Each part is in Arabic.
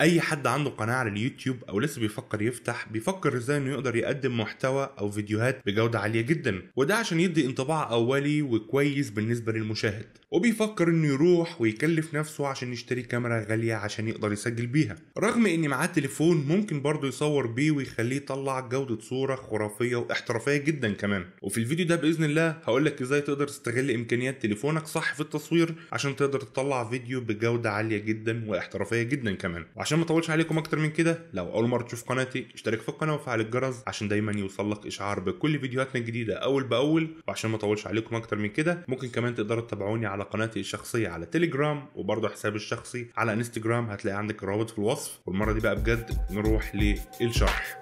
اي حد عنده قناه على اليوتيوب او لسه بيفكر يفتح بيفكر ازاي انه يقدر يقدم محتوى او فيديوهات بجوده عاليه جدا وده عشان يدي انطباع اولي وكويس بالنسبه للمشاهد وبيفكر انه يروح ويكلف نفسه عشان يشتري كاميرا غاليه عشان يقدر يسجل بيها رغم ان معاه تليفون ممكن برضه يصور بيه ويخليه يطلع جوده صوره خرافيه واحترافيه جدا كمان وفي الفيديو ده باذن الله هقول لك ازاي تقدر تستغل امكانيات تليفونك صح في التصوير عشان تقدر تطلع فيديو بجوده عاليه جدا واحترافيه جدا كمان عشان ما اطولش عليكم اكتر من كده لو اول مره تشوف قناتي اشترك في القناه وفعل الجرس عشان دايما يوصلك اشعار بكل فيديوهاتنا الجديده اول باول وعشان ما اطولش عليكم اكتر من كده ممكن كمان تقدروا تتابعوني على قناتي الشخصيه على تليجرام وبرضه حسابي الشخصي على انستجرام هتلاقي عندك الروابط في الوصف والمره دي بقى بجد نروح للشرح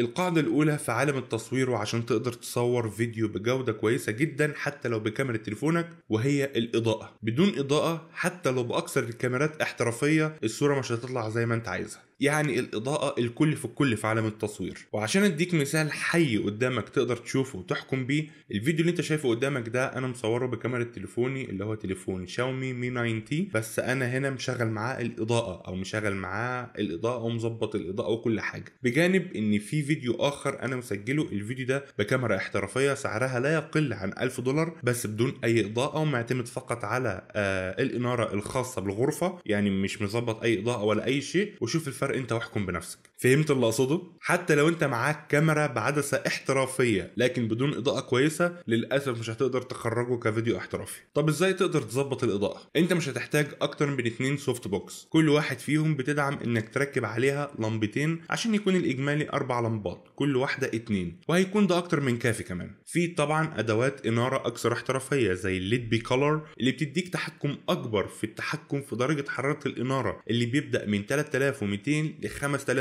القاعدة الأولى في عالم التصوير وعشان تقدر تصور فيديو بجودة كويسة جدا حتى لو بكاميرا تليفونك وهي الإضاءة بدون إضاءة حتى لو بأكثر الكاميرات احترافية الصورة مش هتطلع زي ما أنت عايزها يعني الإضاءة الكل في الكل في عالم التصوير وعشان أديك مثال حي قدامك تقدر تشوفه وتحكم بيه الفيديو اللي أنت شايفه قدامك ده أنا مصوره بكاميرا تليفوني اللي هو تليفون شاومي مي 9 تي بس أنا هنا مشغل معاه الإضاءة أو مشغل معاه الإضاءة ومظبط الإضاءة وكل حاجة بجانب إن في فيديو آخر أنا مسجله الفيديو ده بكاميرا احترافية سعرها لا يقل عن 1000 دولار بس بدون أي إضاءة ومعتمد فقط على آه الإنارة الخاصة بالغرفة يعني مش مظبط أي إضاءة ولا أي شيء وشوف الفرق الفرق انت واحكم بنفسك فهمت اللي اقصده حتى لو انت معاك كاميرا بعدسه احترافيه لكن بدون اضاءه كويسه للاسف مش هتقدر تخرجه كفيديو احترافي طب ازاي تقدر تظبط الاضاءه انت مش هتحتاج اكتر من اتنين سوفت بوكس كل واحد فيهم بتدعم انك تركب عليها لمبتين عشان يكون الاجمالي اربع لمبات كل واحده اتنين وهيكون ده اكتر من كافي كمان في طبعا ادوات اناره اكثر احترافيه زي الليد بي كولر اللي بتديك تحكم اكبر في التحكم في درجه حراره الاناره اللي بيبدا من 3200 200 ل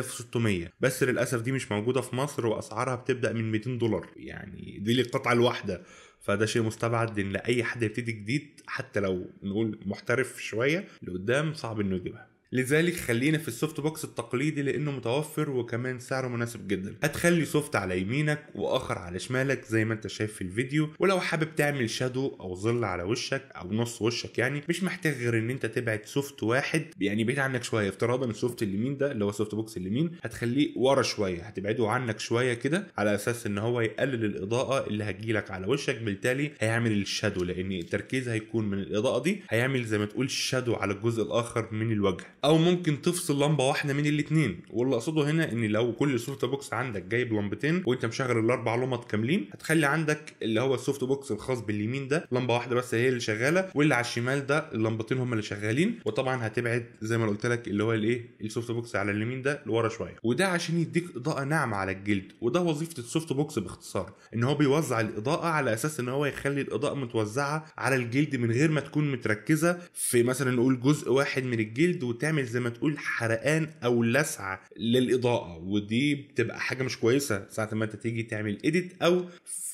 5600 بس للاسف دي مش موجوده في مصر واسعارها بتبدا من 200 دولار يعني دي للقطعه الواحده فده شيء مستبعد ان لاي حد يبتدي جديد حتى لو نقول محترف شويه لقدام صعب انه يجيبها لذلك خلينا في السوفت بوكس التقليدي لانه متوفر وكمان سعره مناسب جدا هتخلي سوفت على يمينك واخر على شمالك زي ما انت شايف في الفيديو ولو حابب تعمل شادو او ظل على وشك او نص وشك يعني مش محتاج غير ان انت تبعد سوفت واحد يعني بعيد عنك شويه افتراضا السوفت اليمين ده اللي هو سوفت بوكس اليمين هتخليه ورا شويه هتبعده عنك شويه كده على اساس ان هو يقلل الاضاءه اللي هتجيلك على وشك بالتالي هيعمل الشادو لان التركيز هيكون من الاضاءه دي هيعمل زي ما تقول شادو على الجزء الاخر من الوجه او ممكن تفصل لمبه واحده من الاثنين واللي اقصده هنا ان لو كل سوفت بوكس عندك جايب لمبتين وانت مشغل الاربع لمبات كاملين هتخلي عندك اللي هو السوفت بوكس الخاص باليمين ده لمبه واحده بس هي اللي شغاله واللي على الشمال ده اللمبتين هم اللي شغالين وطبعا هتبعد زي ما قلت لك اللي هو الايه السوفت بوكس على اليمين ده لورا شويه وده عشان يديك اضاءه ناعمه على الجلد وده وظيفه السوفت بوكس باختصار ان هو بيوزع الاضاءه على اساس ان هو يخلي الاضاءه متوزعه على الجلد من غير ما تكون متركزه في مثلا نقول جزء واحد من الجلد وتعمل بتعمل زي ما تقول حرقان او لسعه للاضاءه ودي بتبقى حاجه مش كويسه ساعه ما انت تيجي تعمل ايديت او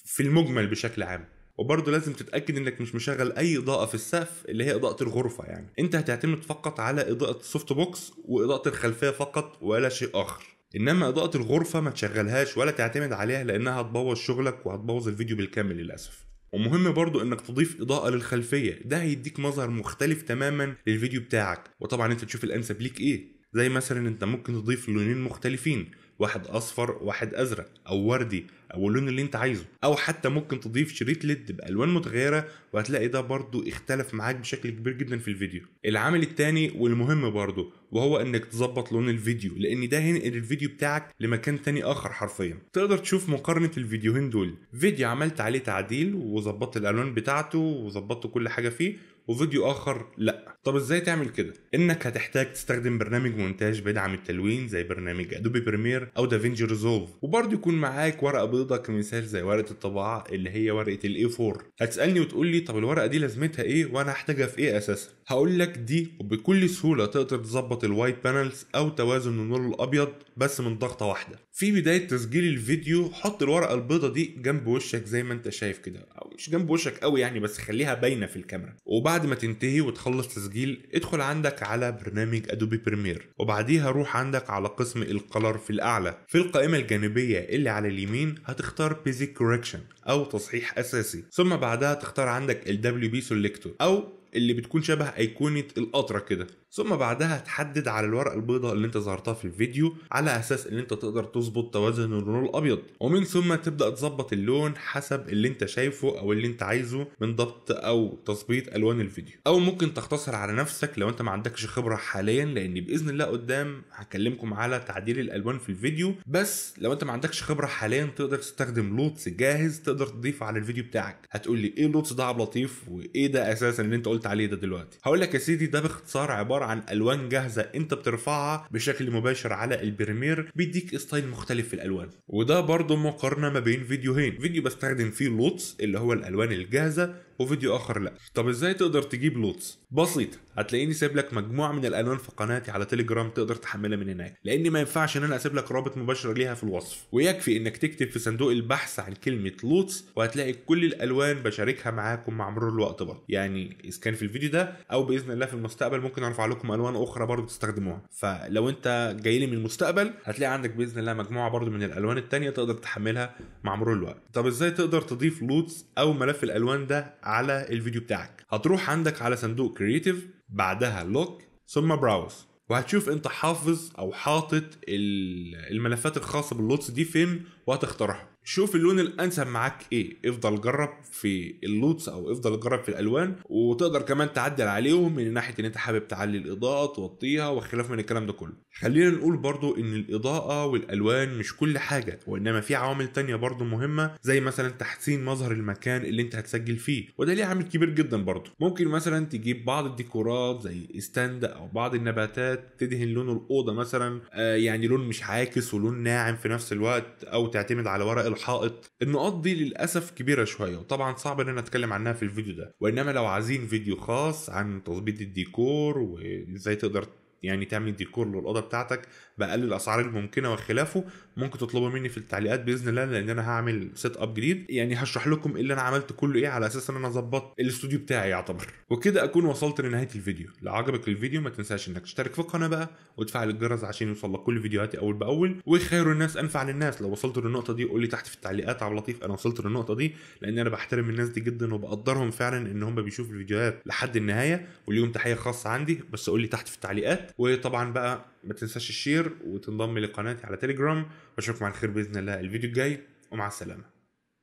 في المجمل بشكل عام وبرضه لازم تتاكد انك مش مشغل اي اضاءه في السقف اللي هي اضاءه الغرفه يعني انت هتعتمد فقط على اضاءه السوفت بوكس واضاءه الخلفيه فقط ولا شيء اخر انما اضاءه الغرفه ما تشغلهاش ولا تعتمد عليها لانها هتبوظ شغلك وهتبوظ الفيديو بالكامل للاسف ومهم برضو انك تضيف اضاءة للخلفية ده هيديك مظهر مختلف تماما للفيديو بتاعك وطبعا انت تشوف الانسب ليك ايه زي مثلا انت ممكن تضيف لونين مختلفين واحد اصفر واحد ازرق او وردي او اللون اللي انت عايزه او حتى ممكن تضيف شريط ليد بالوان متغيره وهتلاقي ده برضو اختلف معاك بشكل كبير جدا في الفيديو العامل الثاني والمهم برضو وهو انك تظبط لون الفيديو لان ده هينقل الفيديو بتاعك لمكان تاني اخر حرفيا تقدر تشوف مقارنه الفيديوهين دول فيديو عملت عليه تعديل وظبطت الالوان بتاعته وظبطت كل حاجه فيه وفيديو اخر لا طب ازاي تعمل كده انك هتحتاج تستخدم برنامج مونتاج بيدعم التلوين زي برنامج ادوبي بريمير او دافينجي ريزولف وبرضه يكون معاك ورقه بيضاء كمثال زي ورقه الطباعه اللي هي ورقه الاي 4 هتسالني وتقول لي طب الورقه دي لازمتها ايه وانا هحتاجها في ايه اساسا هقول لك دي وبكل سهوله تقدر تظبط اضغط الوايت بانلز او توازن النور الابيض بس من ضغطه واحده في بدايه تسجيل الفيديو حط الورقه البيضه دي جنب وشك زي ما انت شايف كده او مش جنب وشك قوي يعني بس خليها باينه في الكاميرا وبعد ما تنتهي وتخلص تسجيل ادخل عندك على برنامج ادوبي بريمير وبعديها روح عندك على قسم القلر في الاعلى في القائمه الجانبيه اللي على اليمين هتختار بيزك كوركشن او تصحيح اساسي ثم بعدها تختار عندك الدبليو بي سيلكتور او اللي بتكون شبه ايقونه القطره كده ثم بعدها تحدد على الورقه البيضاء اللي انت ظهرتها في الفيديو على اساس ان انت تقدر تظبط توازن اللون الابيض ومن ثم تبدا تظبط اللون حسب اللي انت شايفه او اللي انت عايزه من ضبط او تظبيط الوان الفيديو او ممكن تختصر على نفسك لو انت ما عندكش خبره حاليا لان باذن الله قدام هكلمكم على تعديل الالوان في الفيديو بس لو انت ما عندكش خبره حاليا تقدر تستخدم لوتس جاهز تقدر تضيفه على الفيديو بتاعك هتقول لي ايه اللوتس ده عبد لطيف وايه ده اساسا اللي انت قلت عليه ده دلوقتي هقول لك يا سيدي ده باختصار عباره عباره عن الوان جاهزه انت بترفعها بشكل مباشر على البريمير بيديك ستايل مختلف في الالوان وده برضه مقارنه ما بين فيديوهين فيديو بستخدم فيه لوتس اللي هو الالوان الجاهزه وفيديو اخر لا طب ازاي تقدر تجيب لوتس بسيط هتلاقيني سايب لك مجموعه من الالوان في قناتي على تليجرام تقدر تحملها من هناك لان ما ينفعش ان انا اسيب لك رابط مباشر ليها في الوصف ويكفي انك تكتب في صندوق البحث عن كلمه لوتس وهتلاقي كل الالوان بشاركها معاكم مع مرور الوقت برضه يعني اذا كان في الفيديو ده او باذن الله في المستقبل ممكن ارفع لكم الوان اخرى برضه تستخدموها فلو انت جاي لي من المستقبل هتلاقي عندك باذن الله مجموعه برضه من الالوان الثانيه تقدر تحملها مع مرور الوقت طب ازاي تقدر تضيف لوتس او ملف الالوان ده على الفيديو بتاعك هتروح عندك على صندوق كرييتيف بعدها لوك ثم براوز وهتشوف انت حافظ او حاطط الملفات الخاصه باللوتس دي فين وهتختارها شوف اللون الانسب معاك ايه افضل جرب في اللوتس او افضل جرب في الالوان وتقدر كمان تعدل عليهم من ناحيه ان انت حابب تعلي الاضاءه توطيها وخلاف من الكلام ده كله خلينا نقول برضو ان الاضاءه والالوان مش كل حاجه وانما في عوامل تانية برضو مهمه زي مثلا تحسين مظهر المكان اللي انت هتسجل فيه وده ليه عامل كبير جدا برضو ممكن مثلا تجيب بعض الديكورات زي استند او بعض النباتات تدهن لون الاوضه مثلا آه يعني لون مش عاكس ولون ناعم في نفس الوقت او بتعتمد على ورق الحائط النقاط دي للاسف كبيره شويه وطبعا صعب ان انا اتكلم عنها في الفيديو ده وانما لو عايزين فيديو خاص عن تظبيط الديكور وازاي تقدر يعني تعمل ديكور للاوضه بتاعتك باقل الاسعار الممكنه وخلافه ممكن تطلبوا مني في التعليقات باذن الله لان انا هعمل سيت اب جديد يعني هشرح لكم ايه اللي انا عملت كله ايه على اساس ان انا أظبط الاستوديو بتاعي يعتبر وكده اكون وصلت لنهايه الفيديو لو عجبك الفيديو ما تنساش انك تشترك في القناه بقى وتفعل الجرس عشان يوصلك كل فيديوهاتي اول باول وخير الناس انفع للناس لو وصلت للنقطه دي قول لي تحت في التعليقات عبد اللطيف انا وصلت للنقطه دي لان انا بحترم الناس دي جدا وبقدرهم فعلا ان هم بيشوفوا الفيديوهات لحد النهايه واليوم تحيه خاصه عندي بس قول لي تحت في التعليقات وطبعا بقى ما تنساش الشير وتنضم لقناتي على تليجرام واشوفكم على خير باذن الله الفيديو الجاي ومع السلامه